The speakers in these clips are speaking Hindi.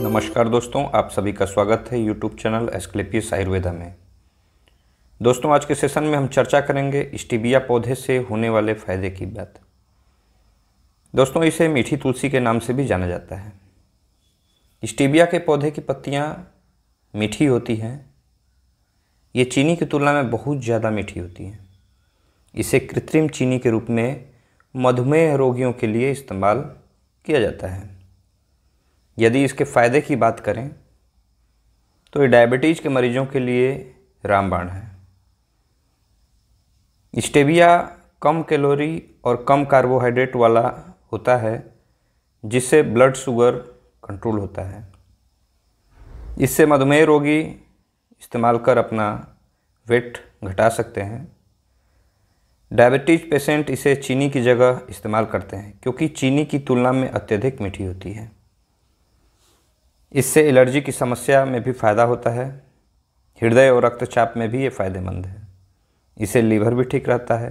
नमस्कार दोस्तों आप सभी का स्वागत है यूट्यूब चैनल एस्क्लेपियस आयुर्वेदा में दोस्तों आज के सेशन में हम चर्चा करेंगे स्टीबिया पौधे से होने वाले फायदे की बात दोस्तों इसे मीठी तुलसी के नाम से भी जाना जाता है स्टीबिया के पौधे की पत्तियाँ मीठी होती हैं ये चीनी की तुलना में बहुत ज़्यादा मीठी होती हैं इसे कृत्रिम चीनी के रूप में मधुमेह रोगियों के लिए इस्तेमाल किया जाता है यदि इसके फ़ायदे की बात करें तो ये डायबिटीज़ के मरीजों के लिए रामबाण है स्टेबिया कम कैलोरी और कम कार्बोहाइड्रेट वाला होता है जिससे ब्लड शुगर कंट्रोल होता है इससे मधुमेह रोगी इस्तेमाल कर अपना वेट घटा सकते हैं डायबिटीज पेशेंट इसे चीनी की जगह इस्तेमाल करते हैं क्योंकि चीनी की तुलना में अत्यधिक मीठी होती है इससे एलर्जी की समस्या में भी फ़ायदा होता है हृदय और रक्तचाप में भी ये फ़ायदेमंद है इससे लीवर भी ठीक रहता है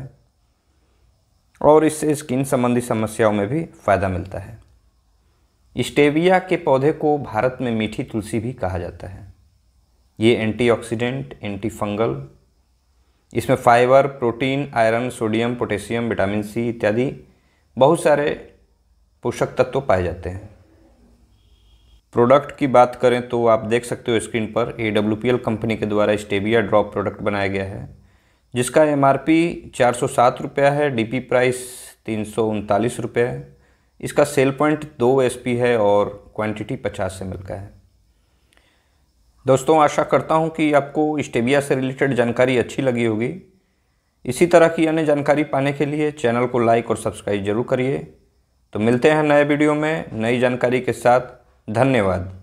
और इससे स्किन संबंधी समस्याओं में भी फ़ायदा मिलता है स्टेविया के पौधे को भारत में मीठी तुलसी भी कहा जाता है ये एंटीऑक्सीडेंट एंटीफंगल इसमें fibre protein iron sodium potassium vitamin C इत्यादि बहुत सारे पोषक तत्व पाए जाते हैं प्रोडक्ट की बात करें तो आप देख सकते हो स्क्रीन पर ए डब्ल्यू कंपनी के द्वारा स्टेबिया ड्रॉप प्रोडक्ट बनाया गया है जिसका एम आर पी चार सौ सात रुपया है डी पी प्राइस तीन सौ उनतालीस रुपये है इसका सेल पॉइंट दो एस पी है और क्वांटिटी पचास मिल का है दोस्तों आशा करता हूँ कि आपको स्टेबिया से रिलेटेड जानकारी अच्छी लगी होगी इसी तरह की अन्य जानकारी पाने के लिए चैनल को लाइक और सब्सक्राइब जरूर करिए तो मिलते हैं नए वीडियो में नई जानकारी के साथ धन्यवाद